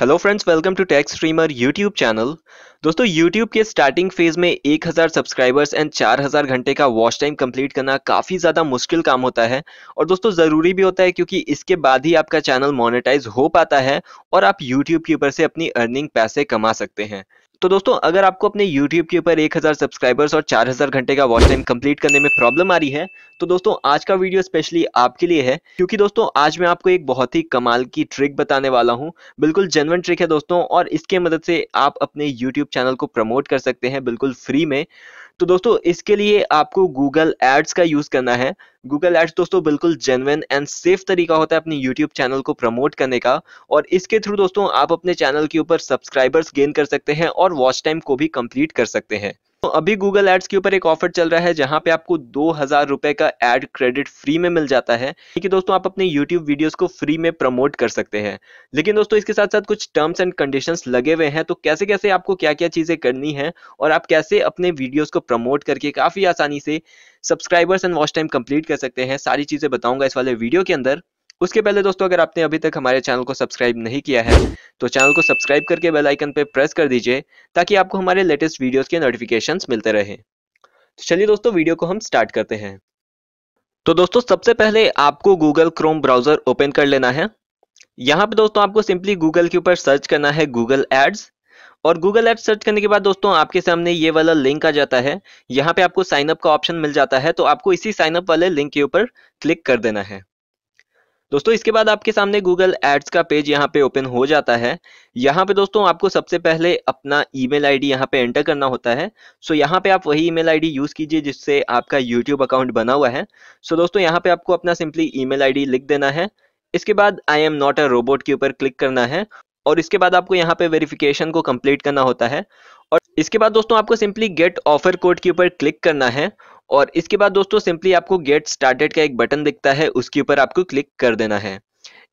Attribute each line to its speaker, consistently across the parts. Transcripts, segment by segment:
Speaker 1: hello friends welcome to tech streamer YouTube channel दोस्तों YouTube के starting phase में 1000 subscribers and 4000 घंटे का वॉच टाइम कंप्लीट करना काफ़ी ज़्यादा मुश्किल काम होता है और दोस्तों ज़रूरी भी होता है क्योंकि इसके बाद ही आपका चैनल मोनेटाइज हो पाता है और आप यूट्यूब के ऊपर से अपनी अर्निंग पैसे कमा सकते हैं तो दोस्तों अगर आपको अपने YouTube के ऊपर 1000 सब्सक्राइबर्स और 4000 घंटे का वॉच टाइम कंप्लीट करने में प्रॉब्लम आ रही है तो दोस्तों आज का वीडियो स्पेशली आपके लिए है क्योंकि दोस्तों आज मैं आपको एक बहुत ही कमाल की ट्रिक बताने वाला हूँ बिल्कुल जेनवन ट्रिक है दोस्तों और इसके मदद से आप अपने यूट्यूब चैनल को प्रमोट कर सकते हैं बिल्कुल फ्री में तो दोस्तों इसके लिए आपको गूगल एड्स का यूज करना है गूगल एड्स दोस्तों बिल्कुल जेनवन एंड सेफ तरीका होता है अपने यूट्यूब चैनल को प्रमोट करने का और इसके थ्रू दोस्तों आप अपने चैनल के ऊपर सब्सक्राइबर्स गेन कर सकते हैं और वॉच टाइम को भी कंप्लीट कर सकते हैं तो अभी गूगल एड्स के ऊपर एक ऑफर चल रहा है जहां पे आपको दो हजार रुपए का एड क्रेडिट फ्री में मिल जाता है कि दोस्तों आप अपने यूट्यूब वीडियोस को फ्री में प्रमोट कर सकते हैं लेकिन दोस्तों इसके साथ साथ कुछ टर्म्स एंड कंडीशंस लगे हुए हैं तो कैसे कैसे आपको क्या क्या चीजें करनी है और आप कैसे अपने वीडियोज को प्रमोट करके काफी आसानी से subscribers and watch time complete कर सकते हैं सारी चीजें बताऊंगा इस वाले वीडियो के अंदर उसके पहले दोस्तों अगर आपने अभी तक हमारे चैनल को सब्सक्राइब नहीं किया है तो चैनल को सब्सक्राइब करके बेल आइकन पर प्रेस कर दीजिए ताकि आपको हमारे लेटेस्ट वीडियोस के नोटिफिकेशन मिलते रहे तो चलिए दोस्तों वीडियो को हम स्टार्ट करते हैं तो दोस्तों सबसे पहले आपको गूगल क्रोम ब्राउजर ओपन कर लेना है यहाँ पे दोस्तों आपको सिंपली गूगल के ऊपर सर्च करना है गूगल एड्स और गूगल एड सर्च करने के बाद दोस्तों आपके सामने ये वाला लिंक आ जाता है यहाँ पे आपको साइनअप का ऑप्शन मिल जाता है तो आपको इसी साइन अप वाले लिंक के ऊपर क्लिक कर देना है दोस्तों इसके बाद आपके सामने गूगल एड्स का पेज यहाँ पे ओपन हो जाता है यहाँ पे दोस्तों आपको सबसे पहले अपना ईमेल आईडी यहाँ पे एंटर करना होता है सो यहाँ पे आप वही ईमेल आईडी यूज कीजिए जिससे आपका यूट्यूब अकाउंट बना हुआ है सो दोस्तों यहाँ पे आपको अपना सिंपली आई डी लिख देना है इसके बाद I am not a robot के ऊपर क्लिक करना है और इसके बाद आपको यहाँ पे वेरिफिकेशन को कंप्लीट करना होता है और इसके बाद दोस्तों आपको सिंपली गेट ऑफर कोड के ऊपर क्लिक करना है और इसके बाद दोस्तों सिंपली आपको गेट स्टार्टेड का एक बटन दिखता है उसके ऊपर आपको क्लिक कर देना है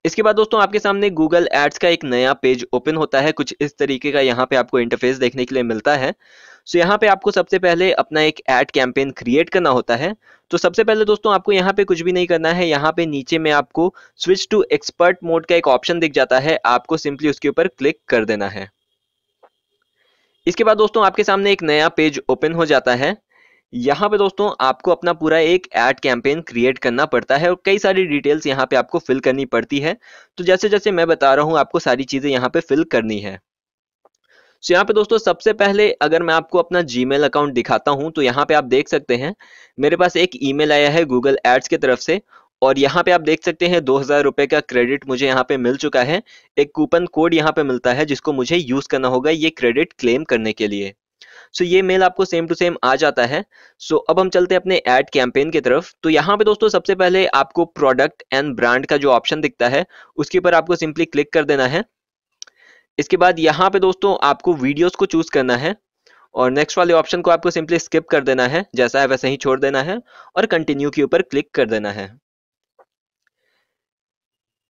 Speaker 1: इसके बाद दोस्तों आपके सामने गूगल एड्स का एक नया पेज ओपन होता है कुछ इस तरीके का यहाँ पे आपको इंटरफेस देखने के लिए मिलता है सो यहाँ पे आपको सबसे पहले अपना एक एड कैंपेन क्रिएट करना होता है तो सबसे पहले दोस्तों आपको यहाँ पे कुछ भी नहीं करना है यहाँ पे नीचे में आपको स्विच टू एक्सपर्ट मोड का एक ऑप्शन दिख जाता है आपको सिंपली उसके ऊपर क्लिक कर देना है इसके बाद दोस्तों आपके सामने एक नया पेज ओपन हो जाता है यहाँ पे दोस्तों आपको अपना पूरा एक एड कैंपेन क्रिएट करना पड़ता है और कई सारी डिटेल्स यहाँ पे आपको फिल करनी पड़ती है तो जैसे जैसे मैं बता रहा हूँ आपको सारी चीज़ें यहाँ पे फिल करनी है तो यहाँ पे दोस्तों सबसे पहले अगर मैं आपको अपना जी अकाउंट दिखाता हूँ तो यहाँ पे आप देख सकते हैं मेरे पास एक ईमेल आया है गूगल एड्स की तरफ से और यहाँ पे आप देख सकते हैं दो हज़ार रुपए का क्रेडिट मुझे यहाँ पे मिल चुका है एक कूपन कोड यहाँ पे मिलता है जिसको मुझे यूज़ करना होगा ये क्रेडिट क्लेम करने के लिए सो ये मेल आपको सेम टू सेम आ जाता है सो अब हम चलते हैं अपने एड कैंपेन की तरफ तो यहाँ पे दोस्तों सबसे पहले आपको प्रोडक्ट एंड ब्रांड का जो ऑप्शन दिखता है उसके ऊपर आपको सिंपली क्लिक कर देना है इसके बाद यहाँ पे दोस्तों आपको वीडियोस को चूज करना है और नेक्स्ट वाले ऑप्शन को आपको सिंपली स्किप कर देना है जैसा है वैसे ही छोड़ देना है और कंटिन्यू के ऊपर क्लिक कर देना है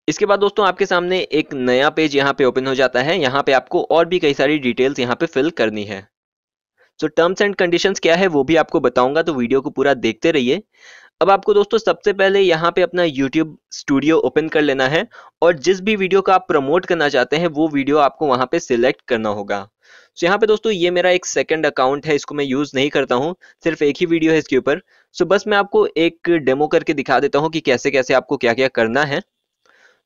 Speaker 1: इसके बाद दोस्तों आपके सामने एक नया पेज यहाँ पे ओपन हो जाता है यहाँ पे आपको और भी कई सारी डिटेल्स यहाँ पे फिल करनी है सो टर्म्स एंड कंडीशंस क्या है वो भी आपको बताऊंगा तो वीडियो को पूरा देखते रहिए अब आपको दोस्तों सबसे पहले यहाँ पे अपना YouTube स्टूडियो ओपन कर लेना है और जिस भी वीडियो का आप प्रमोट करना चाहते हैं वो वीडियो आपको वहाँ पे सिलेक्ट करना होगा सो so, यहाँ पे दोस्तों ये मेरा एक सेकंड अकाउंट है इसको मैं यूज़ नहीं करता हूँ सिर्फ एक ही वीडियो है इसके ऊपर सो so, बस मैं आपको एक डेमो करके दिखा देता हूँ कि कैसे कैसे आपको क्या क्या करना है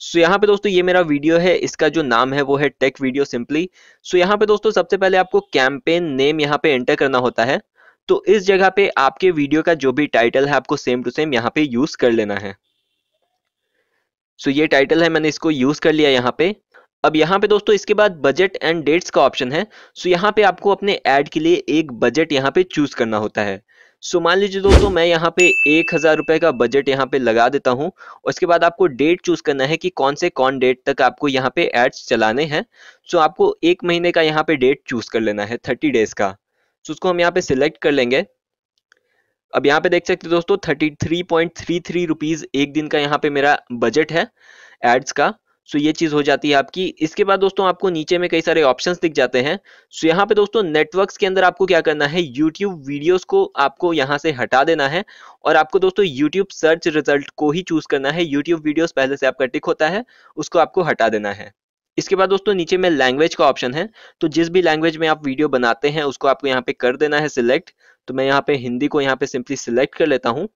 Speaker 1: सो so, यहाँ पे दोस्तों ये मेरा वीडियो है इसका जो नाम है वो है टेक वीडियो सिंपली सो यहाँ पे दोस्तों सबसे पहले आपको कैंपेन नेम यहाँ पे एंटर करना होता है तो इस जगह पे आपके वीडियो का जो भी टाइटल है आपको सेम टू सेम यहाँ पे यूज कर लेना है सो so, ये टाइटल है मैंने इसको यूज कर लिया यहाँ पे अब यहाँ पे दोस्तों इसके बाद बजट एंड डेट्स का ऑप्शन है सो so, यहाँ पे आपको अपने एड के लिए एक बजट यहाँ पे चूज करना होता है सो मान लीजिए दोस्तों मैं यहाँ पे एक हज़ार रुपए का बजट यहाँ पे लगा देता हूँ उसके बाद आपको डेट चूज़ करना है कि कौन से कौन डेट तक आपको यहाँ पे एड्स चलाने हैं सो आपको एक महीने का यहाँ पे डेट चूज़ कर लेना है थर्टी डेज़ का सो उसको हम यहाँ पे सिलेक्ट कर लेंगे अब यहाँ पे देख सकते हैं दोस्तों thirty three point three three rupees एक दिन का यहाँ पे मेरा बजट है एड्स का सो ये चीज हो जाती है आपकी इसके बाद दोस्तों आपको नीचे में कई सारे ऑप्शंस दिख जाते हैं सो यहाँ पे दोस्तों नेटवर्क्स के अंदर आपको क्या करना है यूट्यूब वीडियोस को आपको यहाँ से हटा देना है और आपको दोस्तों यूट्यूब सर्च रिजल्ट को ही चूज करना है यूट्यूब वीडियोज पहले से आपका टिक होता है उसको आपको हटा देना है इसके बाद दोस्तों नीचे में लैंग्वेज का ऑप्शन है तो जिस भी लैंग्वेज में आप वीडियो बनाते हैं उसको आपको यहाँ पे कर देना है सिलेक्ट तो मैं यहाँ पे हिंदी को यहाँ पे सिंपली सिलेक्ट कर लेता हूँ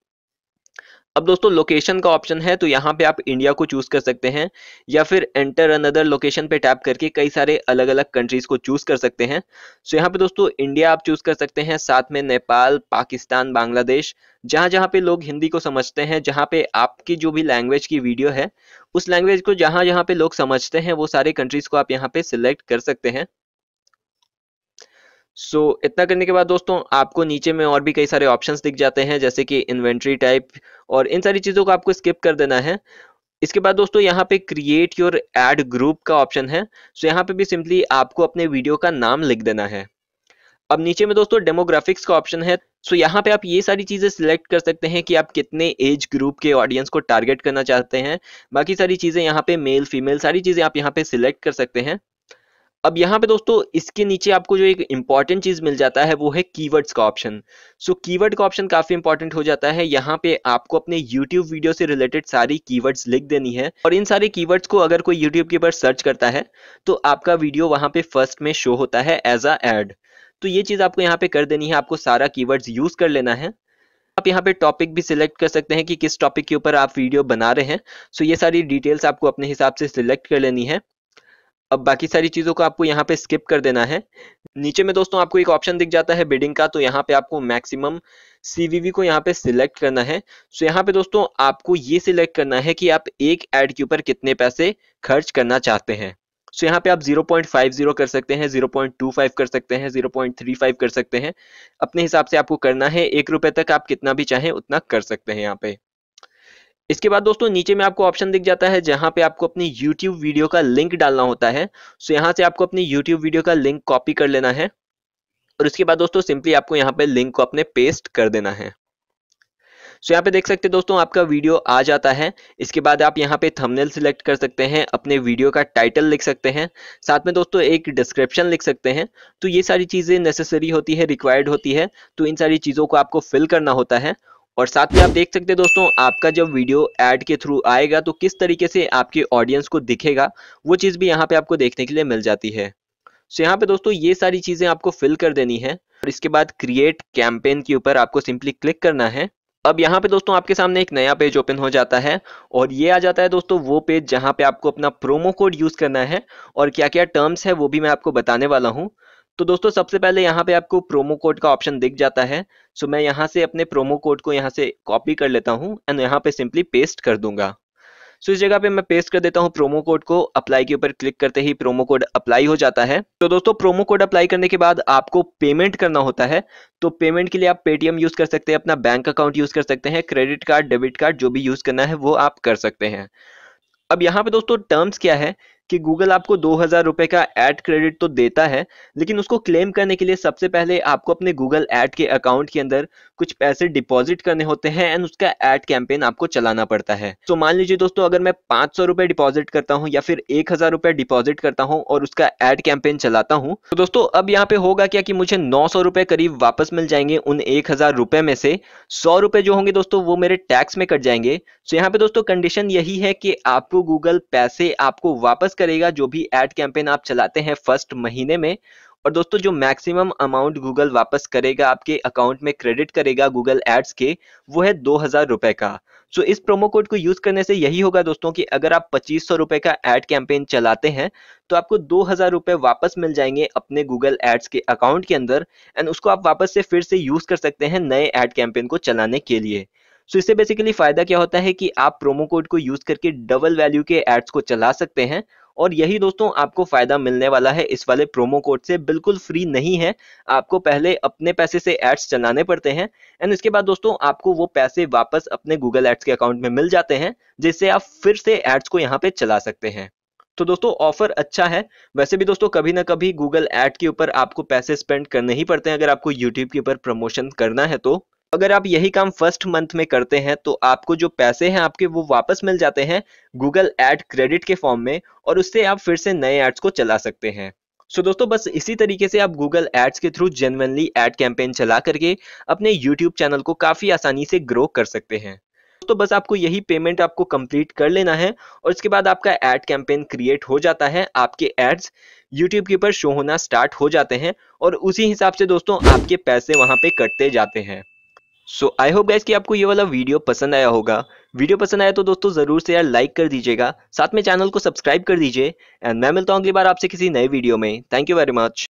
Speaker 1: अब दोस्तों लोकेशन का ऑप्शन है तो यहाँ पे आप इंडिया को चूज कर सकते हैं या फिर एंटर अनदर लोकेशन पे टैप करके कई सारे अलग अलग कंट्रीज को चूज कर सकते हैं सो यहाँ पे दोस्तों इंडिया आप चूज कर सकते हैं साथ में नेपाल पाकिस्तान बांग्लादेश जहां जहां पे लोग हिंदी को समझते हैं जहां पे आपकी जो भी लैंग्वेज की वीडियो है उस लैंग्वेज को जहां जहाँ पे लोग समझते हैं वो सारे कंट्रीज को आप यहाँ पे सिलेक्ट कर सकते हैं सो so, इतना करने के बाद दोस्तों आपको नीचे में और भी कई सारे ऑप्शंस दिख जाते हैं जैसे कि इन्वेंट्री टाइप और इन सारी चीज़ों को आपको स्किप कर देना है इसके बाद दोस्तों यहाँ पे क्रिएट योर एड ग्रुप का ऑप्शन है सो so, यहाँ पे भी सिंपली आपको अपने वीडियो का नाम लिख देना है अब नीचे में दोस्तों डेमोग्राफिक्स का ऑप्शन है सो so, यहाँ पे आप ये सारी चीज़ें सिलेक्ट कर सकते हैं कि आप कितने एज ग्रुप के ऑडियंस को टारगेट करना चाहते हैं बाकी सारी चीज़ें यहाँ पे मेल फीमेल सारी चीज़ें आप यहाँ पे सिलेक्ट कर सकते हैं अब यहाँ पे दोस्तों इसके नीचे आपको जो एक इंपॉर्टेंट चीज मिल जाता है वो है कीवर्ड्स का ऑप्शन सो कीवर्ड का ऑप्शन काफी इंपॉर्टेंट हो जाता है यहाँ पे आपको अपने यूट्यूब वीडियो से रिलेटेड सारी कीवर्ड्स लिख देनी है और इन सारे कीवर्ड्स को अगर कोई यूट्यूब के ऊपर सर्च करता है तो आपका वीडियो वहां पे फर्स्ट में शो होता है एज अ एड तो ये चीज आपको यहाँ पे कर देनी है आपको सारा कीवर्ड्स यूज कर लेना है आप यहाँ पे टॉपिक भी सिलेक्ट कर सकते हैं कि किस टॉपिक के ऊपर आप वीडियो बना रहे हैं सो ये सारी डिटेल्स आपको अपने हिसाब से सिलेक्ट कर लेनी है अब बाकी सारी चीज़ों को आपको यहाँ पे स्किप कर देना है नीचे में दोस्तों आपको एक ऑप्शन दिख जाता है बिडिंग का तो यहाँ पे आपको मैक्सिमम सीवीवी को यहाँ पे सिलेक्ट करना है सो यहाँ पे दोस्तों आपको ये सिलेक्ट करना है कि आप एक एड के ऊपर कितने पैसे खर्च करना चाहते हैं सो यहाँ पे आप 0.50 कर सकते हैं 0.25 कर सकते हैं 0.35 कर सकते हैं अपने हिसाब से आपको करना है एक रुपए तक आप कितना भी चाहें उतना कर सकते हैं यहाँ पे इसके बाद दोस्तों नीचे में आपको ऑप्शन दिख जाता है जहां पे आपको अपनी YouTube वीडियो का लिंक डालना होता है सो यहां से आपको अपनी YouTube वीडियो का लिंक कॉपी कर लेना है और इसके बाद दोस्तों सिंपली आपको यहाँ पे लिंक को अपने पेस्ट कर देना है सो यहां यहाँ पे देख सकते हैं दोस्तों आपका वीडियो आ जाता है इसके बाद आप यहाँ पे थमनेल सिलेक्ट कर सकते हैं अपने वीडियो का टाइटल लिख सकते हैं साथ में दोस्तों एक डिस्क्रिप्शन लिख सकते हैं तो ये सारी चीज़ें नेसेसरी होती है रिक्वायर्ड होती है तो इन सारी चीज़ों को आपको फिल करना होता है और साथ में आप देख सकते हैं दोस्तों आपका जब वीडियो एड के थ्रू आएगा तो किस तरीके से आपके ऑडियंस को दिखेगा वो चीज़ भी यहाँ पे आपको देखने के लिए मिल जाती है सो यहाँ पे दोस्तों ये सारी चीज़ें आपको फिल कर देनी है और इसके बाद क्रिएट कैंपेन के ऊपर आपको सिंपली क्लिक करना है अब यहाँ पे दोस्तों आपके सामने एक नया पेज ओपन हो जाता है और ये आ जाता है दोस्तों वो पेज जहाँ पे आपको अपना प्रोमो कोड यूज़ करना है और क्या क्या टर्म्स है वो भी मैं आपको बताने वाला हूँ तो दोस्तों सबसे पहले यहाँ पे आपको प्रोमो कोड का ऑप्शन दिख जाता है सो मैं यहाँ से अपने प्रोमो कोड को यहाँ से कॉपी कर लेता हूँ एंड यहाँ पे सिंपली पेस्ट कर दूंगा सो so, इस जगह पे मैं पेस्ट कर देता हूँ प्रोमो कोड को अप्लाई के ऊपर क्लिक करते ही प्रोमो कोड अप्लाई हो जाता है तो दोस्तों प्रोमो कोड अप्लाई करने के बाद आपको पेमेंट करना होता है तो पेमेंट के लिए आप पेटीएम यूज कर सकते हैं अपना बैंक अकाउंट यूज कर सकते हैं क्रेडिट कार्ड डेबिट कार्ड जो भी यूज करना है वो आप कर सकते हैं अब यहाँ पे दोस्तों टर्म्स क्या है कि गूगल आपको दो हजार रुपए का एड क्रेडिट तो देता है लेकिन उसको क्लेम करने के लिए सबसे पहले आपको अपने गूगल एड के अकाउंट के अंदर कुछ पैसे डिपॉजिट करने होते हैं एंड उसका एड कैंपेन आपको चलाना पड़ता है तो मान लीजिए दोस्तों अगर मैं पांच सौ रुपए डिपॉजिट करता हूँ या फिर एक हज़ार रुपए डिपॉजिट करता हूँ और उसका एड कैंपेन चलाता हूँ तो दोस्तों अब यहाँ पे होगा क्या कि मुझे नौ सौ रुपए करीब वापस मिल जाएंगे उन एक हज़ार रुपए में से सौ रुपए जो होंगे दोस्तों वो मेरे टैक्स में कट जाएंगे तो यहाँ पे दोस्तों कंडीशन यही है कि आपको गूगल पैसे आपको वापस करेगा जो भी एड कैंपेन आप चलाते हैं फर्स्ट महीने में और दोस्तों जो मैक्सिमम अमाउंट गूगल वापस करेगा आपके अकाउंट में क्रेडिट करेगा गूगल एड्स के वो है दो हजार रुपए का सो so, इस प्रोमो कोड को यूज करने से यही होगा दोस्तों कि अगर आप पच्चीस सौ रुपए का एड कैंपेन चलाते हैं तो आपको दो हजार रुपए वापस मिल जाएंगे अपने गूगल एड्स के अकाउंट के अंदर एंड उसको आप वापस से फिर से यूज कर सकते हैं नए एड कैंपेन को चलाने के लिए सो so, इससे बेसिकली फायदा क्या होता है कि आप प्रोमो कोड को यूज करके डबल वैल्यू के एड्स को चला सकते हैं और यही दोस्तों आपको फायदा मिलने वाला है इस वाले प्रोमो कोड से बिल्कुल फ्री नहीं है आपको पहले अपने पैसे से एड्स चलाने पड़ते हैं एंड इसके बाद दोस्तों आपको वो पैसे वापस अपने गूगल एड्स के अकाउंट में मिल जाते हैं जिससे आप फिर से एड्स को यहाँ पे चला सकते हैं तो दोस्तों ऑफर अच्छा है वैसे भी दोस्तों कभी ना कभी गूगल एड के ऊपर आपको पैसे स्पेंड करने ही पड़ते हैं अगर आपको यूट्यूब के ऊपर प्रमोशन करना है तो अगर आप यही काम फर्स्ट मंथ में करते हैं तो आपको जो पैसे हैं आपके वो वापस मिल जाते हैं गूगल एड क्रेडिट के फॉर्म में और उससे आप फिर से नए एड्स को चला सकते हैं सो so दोस्तों बस इसी तरीके से आप गूगल एड्स के थ्रू जेनवनली एड कैंपेन चला करके अपने यूट्यूब चैनल को काफ़ी आसानी से ग्रो कर सकते हैं तो बस आपको यही पेमेंट आपको कंप्लीट कर लेना है और इसके बाद आपका एड कैंपेन क्रिएट हो जाता है आपके एड्स यूट्यूब के ऊपर शो होना स्टार्ट हो जाते हैं और उसी हिसाब से दोस्तों आपके पैसे वहां पे कटते जाते हैं सो आई होप गैस कि आपको ये वाला वीडियो पसंद आया होगा वीडियो पसंद आया तो दोस्तों ज़रूर से यार लाइक कर दीजिएगा साथ में चैनल को सब्सक्राइब कर दीजिए एंड मैं मिलता हूँ अगली बार आपसे किसी नए वीडियो में थैंक यू वेरी मच